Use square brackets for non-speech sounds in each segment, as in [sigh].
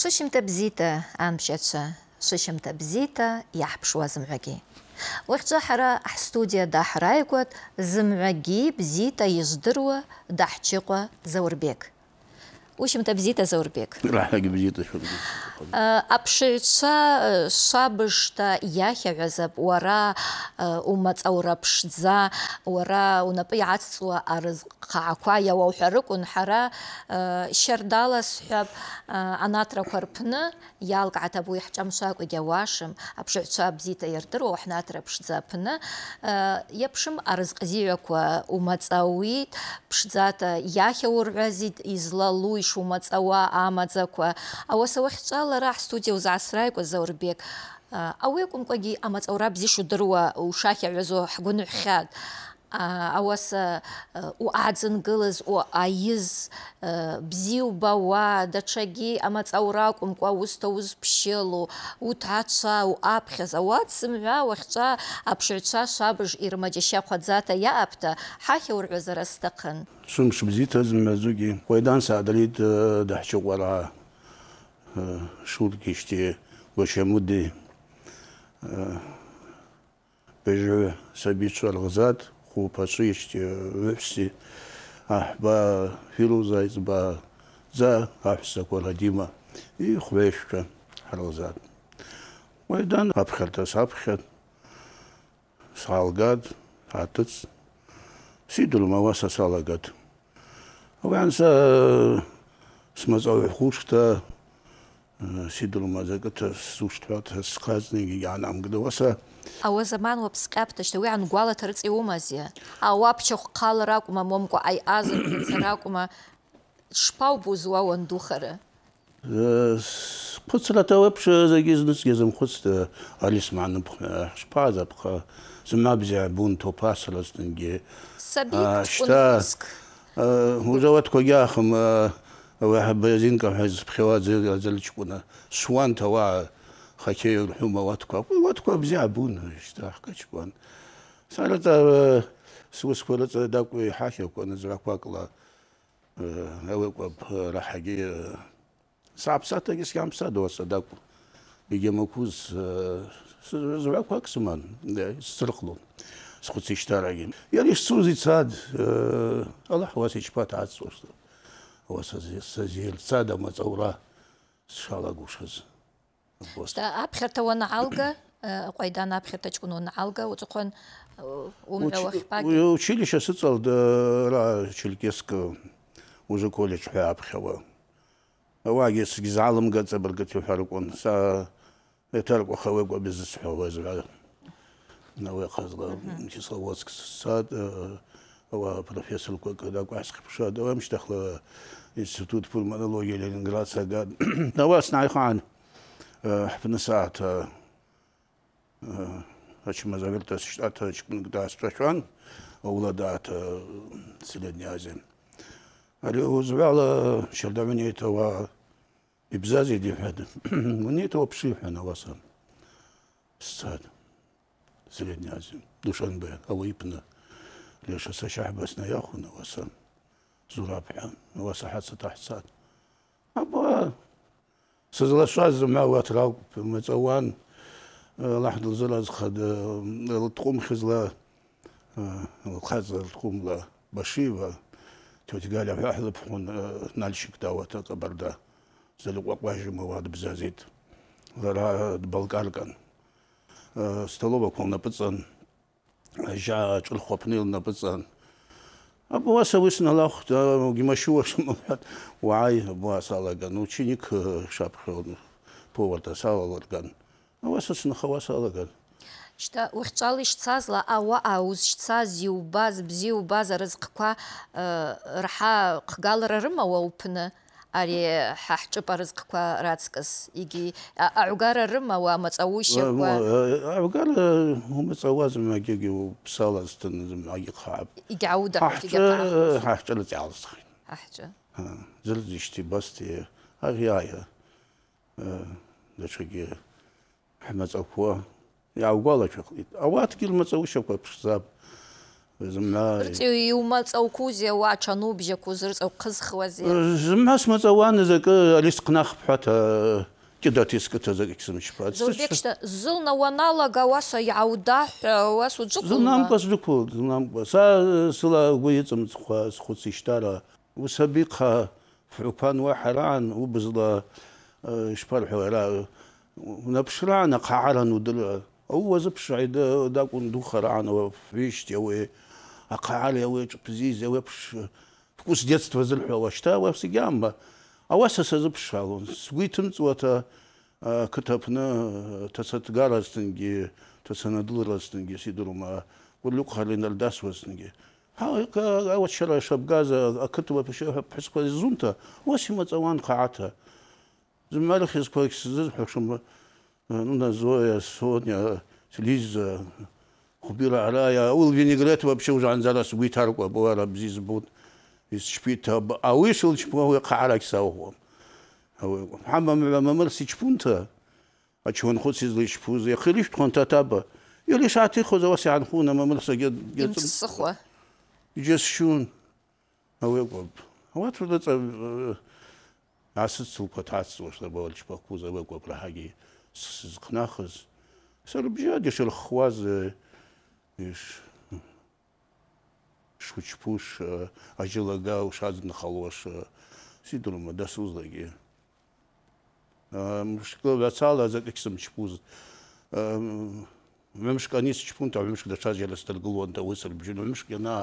Сышым табзита амчаца, сышым табзита зымғаги. зымҩагьы. Лыхьҵәа ҳара да даҳраигәат зымҩагьы бзита да даҳчыҟәа Заурбек. Ушимта э, э, э, бзита заурбек. Лахаги бзита заурбек. Апшыцва шабышта иахьагъазап уара умацӏаура пшдза, уара унапӏы йгӏацӏцӏуа арызхъагӏаква йауаухӏварыквын хӏара щардала схӏвапӏ анатраква рпны йалкӏгӏата абуи хӏчӏамшвакӏва йгьауашым, апшыгӏвчва бзита йырдыруа хӏнатра пшдза апны йапшым арызкъзигӏваква умацӏауитӏ, пшдзата йахьауыргӏвазитӏ, йызлалу, шумаҵауа амаӡақәа ауаса уахьҿалара ҳстудиа узаасрааикуаз заурбек ауи акәымкәагьы амаҵаура бзиа шудыруа ушахьаҳәазо ҳгәаныҳәхьан ауаса уъагӏадзынгылыз э, э, уъайыз э, бзи убауа датшагьи амацӏаура акӏвымкӏва уыста узпщылу утгӏачва уъапхьаз ауат зымгӏва уахьчӏва апшыгӏвчва швабыж йрмаджьащахъвадзата йаъапта хӏахьауыргӏвазара стахъын швымш бзита зымгӏвазугьи Къвайдан Сагӏдалит дахӏчӏвыкъваргӏа шуркӏищти гващамуди бежу сабичу ргъзатӏ купацыщ вэпси а ба филозайц ба за афса коладима и хвешка харозат майдан афхалта сафхат салгат атыц сидул маваса салгат аванса смазове хушта сидул мазагат сушта схазни янамгдоса Ауа заман уаԥсҟьаԥдашьҭа уи ангәалаҭарц иумази? Ауаԥшьахә халар акәым амомкәа, аиҟазар акәма, шԥаубоз уа уандухара? схәыцрата э, уеиԥш зегьы знызгьы зымхәыцт алисмаанып э, шԥааз апха змабзиа бунҭоуп асразтәнгьы шьҭа узауаткәагьы э, ахым уи ҳабазинка ҳәа зԥхьауа аӡлыҷкәына суанҭ ауаа хачеюр хума ватква ватква бзябун штах качкон салата суус кулац дакви хаша кон зраквакла эвеква рахаги сапсата гис гамса доса дак биге мокуз зраквакс ман да сырхлун схуци штараги яри сузицад аллах вас ичпат ацус вас сазил сада мацаура шалагушаз და აფხერთა ვან ალგა ყვიდან აფხერთა ჩქუნ ვან ალგა უწყვენ უმრავ ხპაგი უჩილიშა საწალ და რა ჩილკესკ უჟე კოლეჯ ხა აფხევა ვაგეს გზალმ გაწებრ გეთო ფარკონ სა ეთალ ყო ხავე გვა ბიზნეს ხავე ზრა ნავე ხაზლა ჩისლოვსკ სად ვა პროფესორ ყო და გასხფშა და ამშ და ხლა ინსტიტუტ ფულმონოლოგია ლენინგრადსა და ნავას ნაიხან ფნსათა აჩი მაგალითად შტატა ჩკნიკ დაასწრაშან ოულადათ სილენიაზე ალე უზვალა შელდავენიეთოვა იბზაზი დიფად [coughs] უნიეთ ოფშიფენა ვასა სად სილენიაზე დუშანბე ავიპნა ლეშა საშაჰბასნა ახუნა ვასა ზურაფა ვასა ჰაცა ტაჰსად აბა سوزلا شاز ما هو تراب متوان لحد الزلا زخد التقوم خزلا الخاز التقوم لا بشيفا توت قال يا حلا بحون نالشك دا وتك بردا زل وقواش ما واد بزازيت لرا بالكاركن استلوبك هون نبتسن جا شل خبنيل نبتسن Абуаса савысын алақ, гимашу ашым алат, уай абуаса лаган, ученик шапшон, поварда салаларган. Абуа сасын лаган. салаган. Шта урчал ишцазла ауа ауз шцаз иубаз бзи убаз арызқққа рха қгалара рымауа упны. არი ჰაჭუპა რიზკვა რაცკს იგი აუგარა რმა ვა მოწაუშიყვა აუგარა მოწაუაზ მაგიგი ფსალასთან აი ხაბ იგი აუდა ფიგა ჰაჭალა ძალს ჰაჭა ზელძიშტი ბასტი აი აი ნაჩიგი ჰმაწაუფო აუგალა ჩხლი აუ ადგილ მოწაუშიყვა ფსაბ يوم يوما تصوكوزي واش نوبجا كوزر او قزخ قزخوزي زمنا سما تصوان زك لسقناخ بحتا كده تيسكت زك اسم شفات زوبيكشتا زلنا ونالا غواسا يعوداح واسو جوكو زلنا مقاس جوكو زلنا مقاس سلا ويتم تخواس خوتسي شتارا وسبيقها فعوبان وحران وبزلا شبارحو ونبشران قعران ودلوه هو زبشعي داك وندوخر عنا فيشت يا وي أقعال يا وي بزيز يا وي вкус детства зылҳәауа шьҭа уа сегьаамба ауаса сазыԥшалон сгәы иҭымҵуа қыҭаԥны ҭацаҭгаразҭынгьы ҭацанадылразҭынгьы сидырума урлықәхали нардасуазҭынгьы ауачара шабгаз ақыҭуа ԥҳәысқәа изунта уас имаҵауан қаата зымарахьызқәагь сзызҳәашым ну на Зоя, Соня, Лиза, купила Арая, ул винегрет вообще уже анзарас витарква, бора бзис бут. Из шпита, а вышел чпо харак сауго. А вы хамба мама мама сичпунта. А что он хоть из лишпуз, я хлиш тхонта таба. Или шати хоза вас я анхуна мама саге гет. Им сухо. Just shun. А вы вот вот это э, э, асыц сухо тасу, что бол чпо куза вы купрахаги. ზნახს სერბიაში შელ ხვაზე ის შუჩფუშ აჯილაგა უშაძნ ხალოშა სიტრომა და სუზლეგი მშკლო ვაცალა ზა კიქსმ ჩფუზ მემშკანის ჩფუნტა მემშკ და ჩაჟელა სტელგულონ და უსერ ბჟინო მემშკენა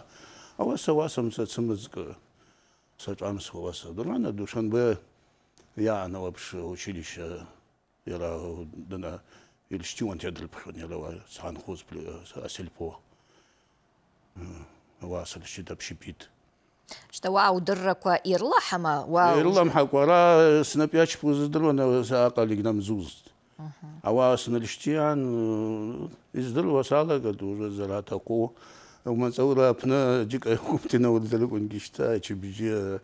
ავასა ვასამ საცმზკ საჭამს ხოვასა და რანა დუშანბე я на вообще училище яра дана или стюант я дрп хняла сан хоз сельпо ва сал шитап шипит что вау дырраква ир лахама вау ир лахама ра снапяч пуз дрона са акали гнам зуз а ва снали стян э, из дыл ва сала гаду зара таку ума цаура пна дика куптина вот далеко ништа чи бижи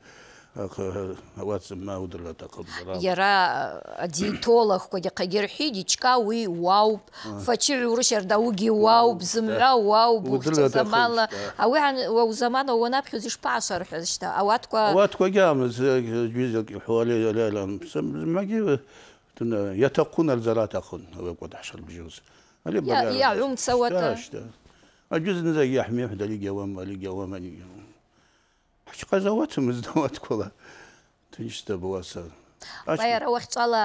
يرى ديتولوغ كودي قيرحي ديتشكا وي واو فاتشي روشر داوغي واو بزمع واو بوكتو زمان اوي عن واو زمان او نابخي زيش باشر حزشتا اواتكا اواتكا جام جيزك حوالي ليلا ما جيو يتقون الزلات اخون هو قد حشر بجوز يا عم تسوى تا اجوز نزيح ميح دالي جوام دالي جوام دالي جوام აი ყაზავაც მძდავა თქოლა თუნჩდება ასა აი რა უხწალა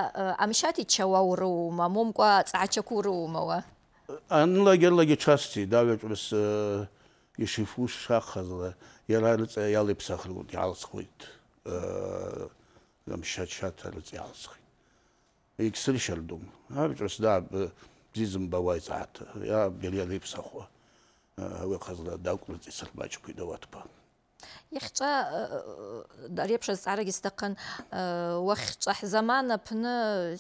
ამშათი ჩავაურო მომკვა წაჩაკურო მოა ან ლაგერლაგე ჩასტი დაგეჭრეს ისიფუ შახაზლა ელალც ელიფს ახლო ალცხვით ამ შაჩატა ლწი ალცხი იქსლ შელდუმ აბჭოს და ბიზმ ბავაიცათ ია ელიფს ახო აი ყაზლა დაკვრწის ბაჭკვი დავათბა Яхча э, э, ари аԥшазҵаарагьы сҭахын э, уахьҿа ҳзаман апны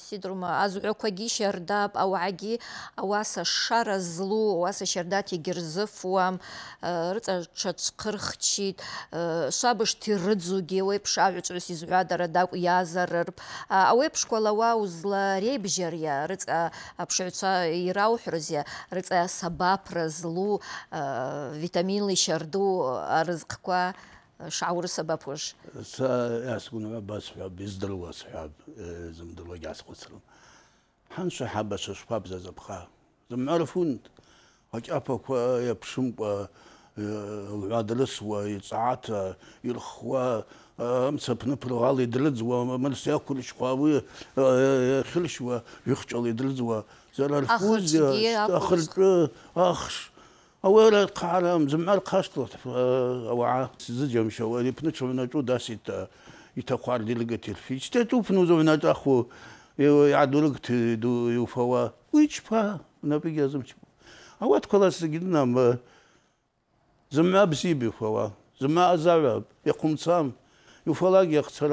сидрума азҳәақәагьы шердап ауаги ауаса шара злу ауаса шьардат егьырзыфуам рыҵаҽа цәхырхчит шабышҭ ирыӡугьы ауеиԥш аҳәаҿрыс Ауе дакә иазарырп ауеиԥшқәа лауа узлареибжьариа рыҵа аԥшаҩцәа ирауҳәрызиа рыҵа сабаԥра злу витаминлы шерду арызққәа شعور سبب وش سأسكن بسحب بيزدر وسحب آه، زم دلوا جاس قصرم حن سحب بس شباب زبخا زم عرفون هك أبا يبشم آه، آه، العدلس ويتسعات يلخوا امس بنبر غالي دلز ومرس ياكل شقاوي خلش ويخجل يدلز وزال الفوز اخر اخش اول قالهم زعما القاشط اوعى زجم شو اللي بنشوف انا جو داسيت يتقال لي لقيت الفيش تتو فنوزو انا تاخو يعدو لقيت دو يوفوا ويش با نبي جازم شو اوا تقول اس جدنا زعما بسي بيفوا زعما ازاب يقوم صام يوفلا يخسر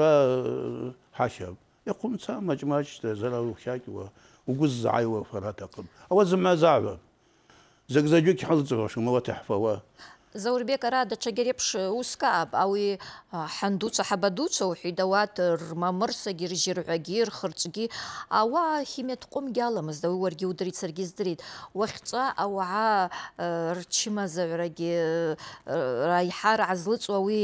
حشب يقوم صام مجماش تزرعو خاكي وغز زعيو فراتقم اوا زعما زعب زقزقك حل تروش ما تحفوا заурбекара даҽагьы реиԥш уск аап ауи ҳандуцәа ҳабадуцәа уҳәеит ауат рмамырсагьы ржьырҳәагьы рхырҿгьы ауаа химиатҟәымгьы аламызт ауи уаргьы удырит саргьы издырит уахьҵәа ауаа рчымазаҩрагьы а ҳазлыҵуа ауи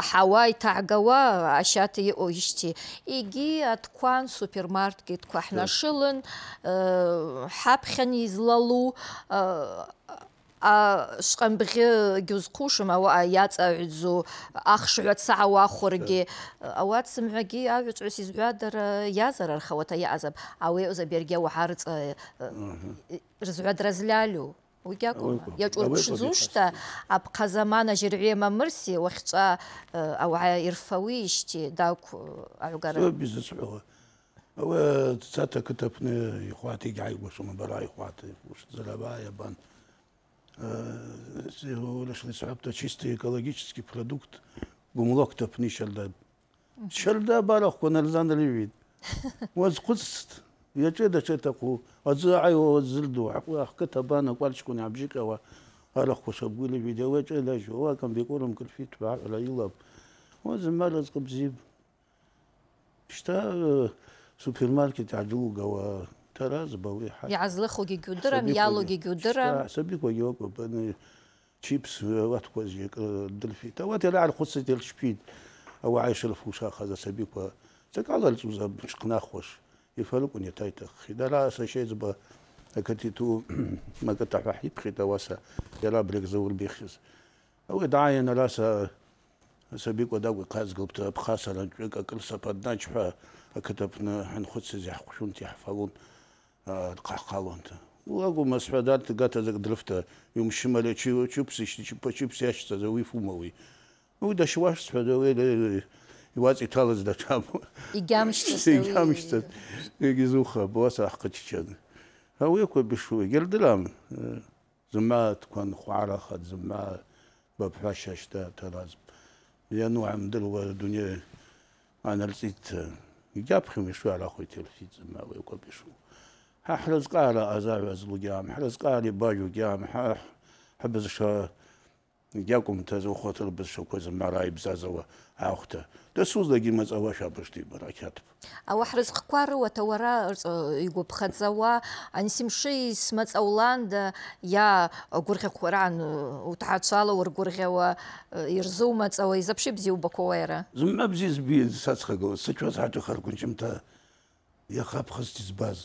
аҳауа иҭаагауа ашьата иҟоижьҭеи егьи атқәан супермаркетқәа ҳнашылын ҳаԥхьан излалу шҟамбӷьы гьузқәушам ауаа иаҵаҩӡо ахшҩа дсаауахәыргьы ауат сымҳәагьы аҩаҿҩыс изҩадара иазар архауата иаазаб ауеуз абергьа уаҳа рыҵа рызҩадра злялю угьакәым иаҿурԥшӡушта аԥхазаман ажьырҩе мамырси уахьҿа ауаа ирфауижьти дақә аҩгара бизыцҳәауа ауа дцата ақыҭа аҟны ихәаҭ э сегодняшний э, сабта чистый экологический продукт гумлок топнишалда шалда барах конэлзанли вид воз куст яче да че таку азай о зилду ах кетабан квалш кун абжика ва арах кусаб гули видео ваче да шо ва кам бикорум кльфит ба ла илаб воз малас кубзиб шта э, супермаркет аджу гава ხარა ზბავი ხარ იაზლე ხოგი გუდრა მიალოგი გუდრა სები ქოიო კოპანი ჩიპს ვატკოზი დელფი და ვატი რა ხოსი დელ შპიდ აუ აიშ ლფუშა ხაზა სები ქო ზეკალა ლწუზა ჩკნა ხოშ იფალო კუნი თაიტა ხიდარა შეიძლება აკეთი თუ მაგათა ფაჰი ფრიდა ვასა ელა ბრეგ ზურ ბიხის აუ დაიენ რასა სები ქო დაგვი ხაზ გლფთ ფხასა რა ჭეკა კლსაფად დაჭფა აკეთებნა ან ხოცი ზახ ხუნტი ხაგონ ხალონთა ლაგო მას ფადათ გათაზე დრიფტა იმ შიმალე ჩი ჩუპსი ჩი ჩი ჩუპსი აშცა ზე ვიფუმოვი ნუ და შვარს ფადა ვე ივაცი თალაც და ჩამ იგამშტეს იგამშტეს გიზუხა ბოს ახკა ჩიჩად რა უკვე ბიშუე გერდლამ ზმაათ კან ხვარა ხა ზმა ბაფაშაშტა თალაც я ну амдел ва дуне аналзит я прямо шуала хотел фицма ве копишу ჰაჰლუს ყალა აზავაზ ლუგამ ჰაჰლუს ყალი ბაჯუგამ ჰაბზ შა ნიაკუმ თაზო ხოთლ ბზ შო ქოზ მარაი ბზაზო ახთა და სუს და გიმა წავა შაბშტი ბრაკათ აუ ჰრიზ ყვარო ვა თავარა იგო ფხაცავა ან სიმში სმაწაულან და ია გურხე ყურან უთაცალო ურ გურხევა ირზუმა წავა იზაფში ბზი უბაკოერა ზუმა ბზი ზბი საცხაგო საჩვა საჩო ხარ გუნჩმთა ია ხაფხის ძბაზ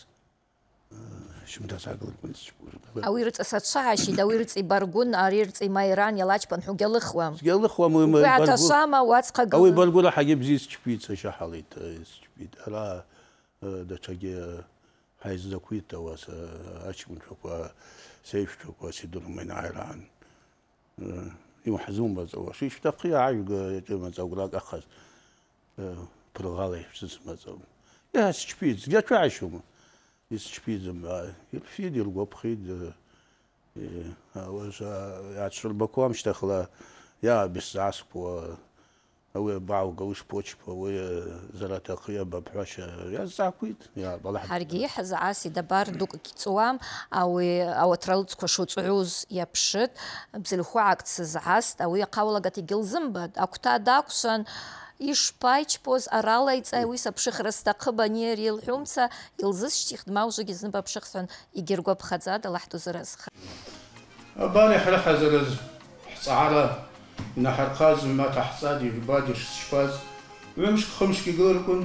შუმდასაგლებს შუბა ავირწასაც საჰაში და ვირწი ბარგუნ არირწი მაირან ელაჩპან ჰუგელხვა გელხვა მომ ბარგუნ ვატასამა ვაცხაგა ავი ბარგუნა ჰაგებზის ჩფიც შაჰალით ეს ჩფიც ალა და ჩაგე ჰაიზა და ქუიტა ვას აჩგუნ ჩოკვა სეიფ ჩოკვა სიდუნუ მენ აირან იმ ჰაზუმ ბაზო ში შტაფი აი გე მაცაგულა კახას პროგალე შსმაცო ეს ჩფიც გაჩვაშუმა ის შფიძა ფიდილ გופხიდ აუშა აჩრობა ქომშტა ხლა я без заспо ვე ბაუ გოშ პოჩ პო ვე ზალათა ხია ბაფაშა я заквит я балах харги хазааси да бар дук кицуам ауე ავატრალც ქოშოწუუზ იაფშეთ ბზილ ხუაკც ზაას და ვე ყავლაგათი გილზმბა აკუთა დაქსან ишԥаичпоз аралаиҵааи уи саԥшыхра сҭахым ани ари илҳәомца илзысшьҭихт ма ужыгьы зны баԥшыхсан игьыргәаԥхаӡада лаҳ дузыразха абари ҳара ҳазырыз ҳҵаара инаҳархаз мат ҳҵад ижбад ишсшьфаз ҩымшк хымшк игылыркәын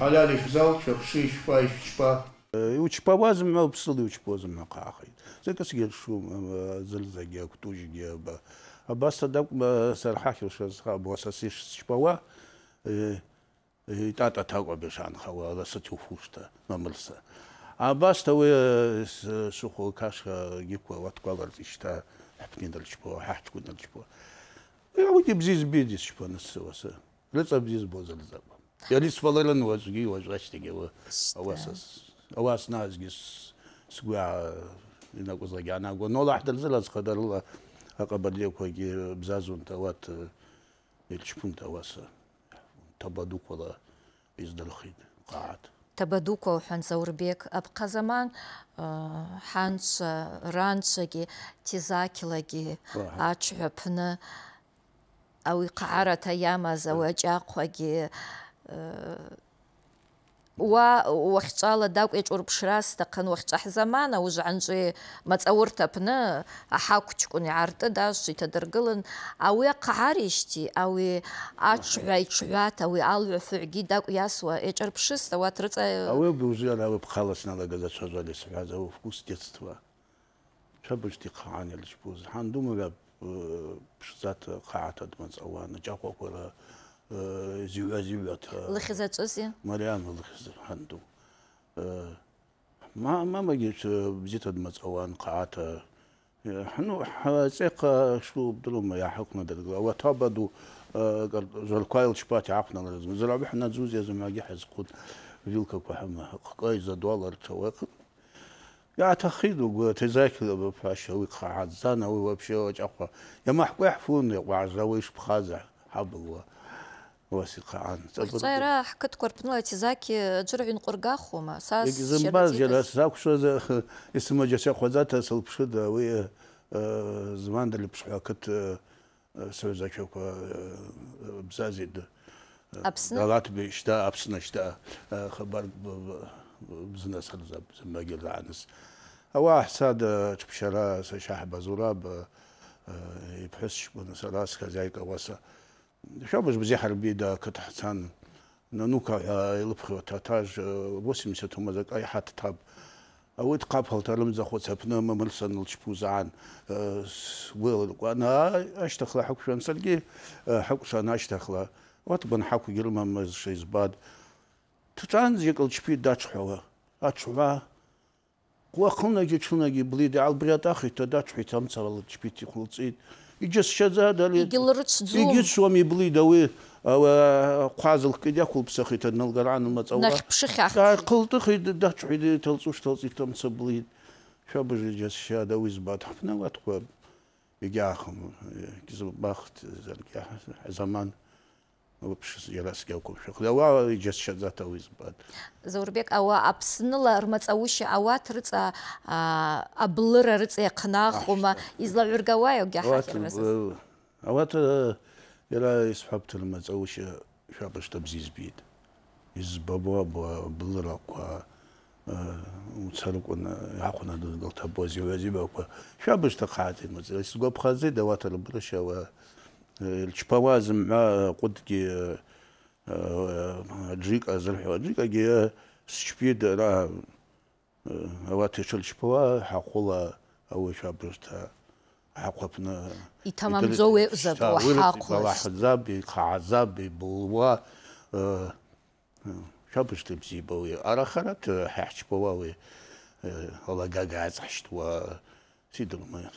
ҳалал ишзалцәа хшы ишфа ишчпа иучпауазма э, ма уԥсыла иучпозма ҟаахеит зыкысгьы ршум э, зылзагьы акәтужьгьы აბასა და სერჰაჰილშას ბოსას ის შპოვა იტატა თაყვები შანხავა ალასა თუ ხუშტა მომელსა აბას თუ სუხო კაშა იყო ვატყალარჩიშთა აფინდალ შპოვა ჰაჩკუნდალ შპოვა ეა უკი ბიზის ბიზის შპონასოსა ლეცა ბიზის ბოზალზა ელის ფალელან ვაზგი ვაზღაშტიგე ავასას ავასნაზგის სუა ინაკოზა განაგო ნოლა ჰდელზელაც ხდარულა აკაბადია ხოიგი э, მზაზუნთა ვათ э, ელჩფუნთა ვასა э, თაბადუკოლა ის დალხიდ ყაათ თაბადუკო ჰან ზაურბეკ აფხაზამან ჰანც რანცაგი ტიზაკილაგი აჩჰფნა ავი ყაარა თაიამაზა ვაჭაყვაგი уа уахьчӏала дакӏв йашӏурпшра стахъын ауыжв гӏанчӏви мацӏауырта апны ахӏаквчкӏвын да ашв йтадыргылын ауи ахъагӏарищти ауи атшгӏва ауи алгӏвфыгӏвгьи дакӏв йасуа йашӏарпшыстӏ ауат рыцӏа ауи быужван ауи бхъала сналагаз ачважвали схӏваз ауи вкус детства йалчпуз хӏан пшдзата дмацӏауан زيوا زيوا لخزة تسيا مريم لخزة حندو ما ما ما جيت بزيت مزقوان قاعات حنو حسيق شو بدلهم يا حكم درجة وتابدو قال زل كايل شباتي عقنا لازم زل عبي حنا زوز يا زما جي حزقود فيلك كحما قايز دولار تواق يا تخيدو تذاكر بفاشا ويقع عزانا ويبشي وجعقوا يا ما حكوا يحفون وعزاويش بخازع حبوا ვასიყა ან წერა ჰკეთ კორპნო ეცი ზაკი ჯრუინ ყურგახუმა სას ეგ ზმბა ჯერა საქშო ზა ისმო ჯესა ხოზათა სულფშო და ვი ზვანდლი ფშო ჰკეთ სოზა ჩოპა ბზაზიდ აბსნა ლატბიშ და აბსნა შტა ხბარ ბზნას ხალზა ზმაგილანს ავა ჰსად ჩფშარა საშაჰბა ზურაბ იფესშ ბუნსა ლას ხაზაი ყვასა Шабуз бзехар бида катхсан. Но нука элпхо татаж 80 мазака и хат таб. А вот капал талым захоцапна мамлсан лчпузан. Вел гана аштахла хукшан салги хукшан аштахла. Вот бан хаку гилмам из шизбад. Тутан зикл чпи дачхова. Ачва. Куахнаги чунаги блиди албриатахи тадачхи тамцавал чпити хулцит. иџьасшьаӡадали егьыцуам иблид ауи ҟәазылкгьы ақәылԥсахит налгаран лмаҵауа Шабы даҿҳәит ҭалҵуш заман вообще я вас я кушал да ва just shut that always but зорбек ава апсныла рмацауши ава трца а блр рце кнахума излавергава я гахер вас а вот я из хабтл мацауши шабы что бзизбит из баба блраква уцалкун ахуна дугта бозиязи баква шабы что хати мацис гопхазе даватал брашава الشباواز مع قدك جيك ازر حواجيك اجي سشبيد را اواتي شل شباوا حقولا او شابرستا حقوبنا اتمام زو وزبوا حقوبا حزاب خعزاب بلوا شابرستا بزيبوي ارخرات حشباواوي هلا قاقا عزحشتوا سيدو ما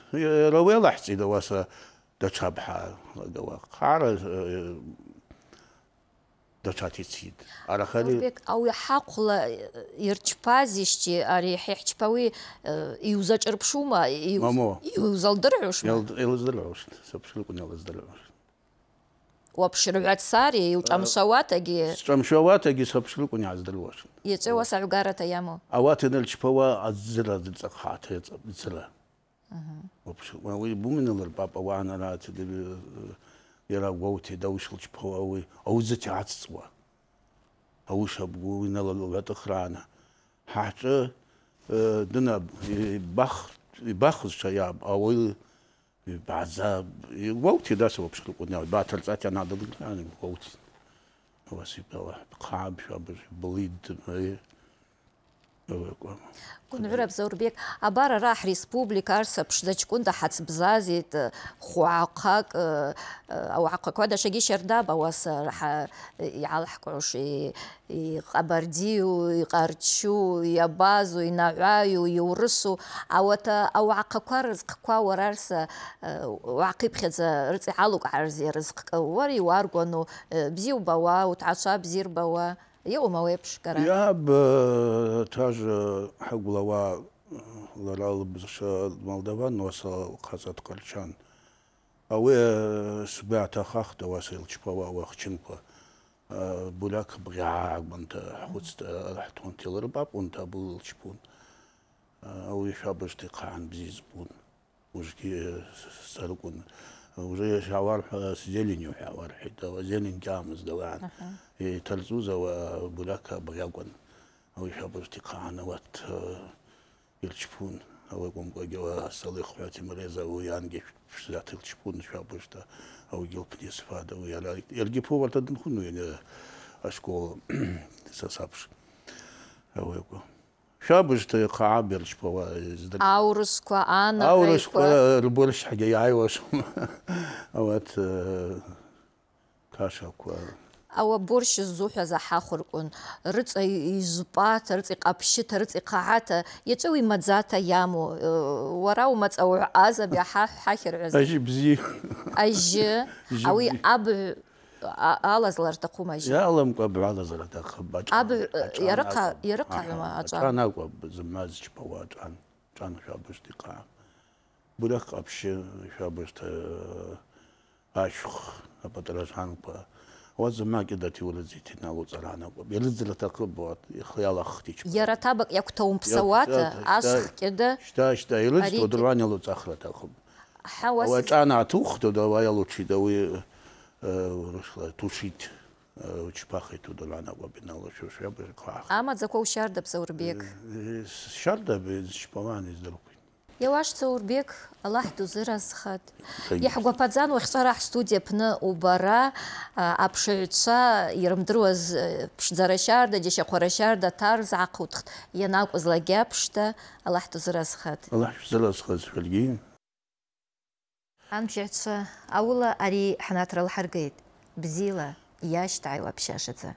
رويلا حسيدو واسا და ჩაბჰა გავა ხარ და ჩათიცით არახელი ბეკ აუ ჰაყლა ერჩფაზიში არი ჰიჩფავი იუზაჭრფშუმა იუზალდრუშ იუზალდრუშ საბშულკუნა იუზალდრუშ ვაფშრუაცარი უჭამშავატაგი უჭამშავატაგი საბშულკუნა იუზალდრუშ იეცევა საგარათა ямо აუ თენელჩფავა აზრადიცა ხათეცა ბიცლა აჰა ვაფშე ვაი ბუმინელერ პაპა ვანა რა ცდები ერა გვაუთე და უშლჩ ფოვავი აუზეთ აცწვა აუშა ბუმინელა ლატო ხრანა ჰაჭა დნა ბახ ბახოს შაია აუი ბაზა გვაუთე და საფშე ყუნა ბათალცათი ანადო გვაუთე ვასი ბელა ხაბშა ბლიდ მე გუნვერაბ ზორბიეკ აბარა რა რესპუბლიკა არსებშდა ჭკუნდა ჰაც ბზაზით ხუაყაკ აუ აყაკვა და შეგი შერდაბა ვას იალჰკუში იყაბარდიუ იყარჩუ იაბაზუ ინაუაიუ იურსუ ავატა აუ აყაკვა რზყკვა ვარარს ვაყიფხეზა რწი ალუკ არზი რზყკა ვარი ვარგონო ბზიუბა ვა უთასა ბზირბა ვა ია უმოვებს გარანტია ია თაჟ ჰაგულავა ლალალ ბზა მალდავა ნოსა ხაზად ყალჩან აუე სუბათა ხახდა ვასელ ჩფავა ვახჩინფა ბულაკ ბრაგმანტ ხუცტ ტონტილერ ბაპუნტა ბულჩფუნ აუე შაბშტი ხან ბიზბუნ უშგი სალკუნ وزي شاور سجلين يحاور حتى وزين جامز دوان إيه، تلزوزة وبلاك بيقون أو يحب ارتقاء نوات آه، يلشبون أو يقوم بجوا صلي خواتي مريزة ويان جيش بشدات يلشبون شاب بشتا أو يلقي استفادة ويلا يلقي فو ورتدن خنو يعني أشكو [clears throat] ساسابش أو يقوم Шабыжта хаберчпова издал. Аурсква ана. Аурсква рбольш хаги яйваш. Вот кашаква. أو بورش الزوحة زا حاخركن رتس يزبات رتس قبشت رتس قاعات يتوي متزاتا يامو آه، وراو متسوع أزا بيا حاخر عزا أجي بزي [laughs] أجي أوي أب алазларда қумажи яаламкъаб алазларда хыббач аб ярықа ярықаима ачӏан акӏваб зымаз чпауа ачӏан ачӏан швабыжта йхъагӏа бурах къапщы швабыжта ашвх апатӏаражванква ауат зымгӏа кӏьыдата йулыздзитӏ налуцӏаргӏан акӏваб йалыздзла атахъыпӏ ауат йалаххта йчпауа йара табакӏ йаквтауымпсауата ашвх кӏьыда щта щта йылыздтӏ удыргӏван йалуцӏахра атахъыпӏ хӏа ауи ашӏан гӏатухтӏ да Э, тушить э, чпахай тудалана гуабинала шушя бы клах. Амад за кол псаурбек? саурбек. Э, Шардаб чпаван из далук. Иуаш Цаурбек, Аллах ту Я дузыразхат. Иаҳгәаԥаӡан уахьҵәарах студиа аԥны убара аԥшаҩцәа ирымдыруаз ԥшӡара шьарда, џьашьахәара шьарда Аллах ту ианакәызлагьы аԥшда Аллах ту Аллаҳ дузыразхат, шәаргьы анбжьаҳцәа аула ари ҳнаҭра лҳаргеит яшта иашьҭааиуа аԥшьашаӡа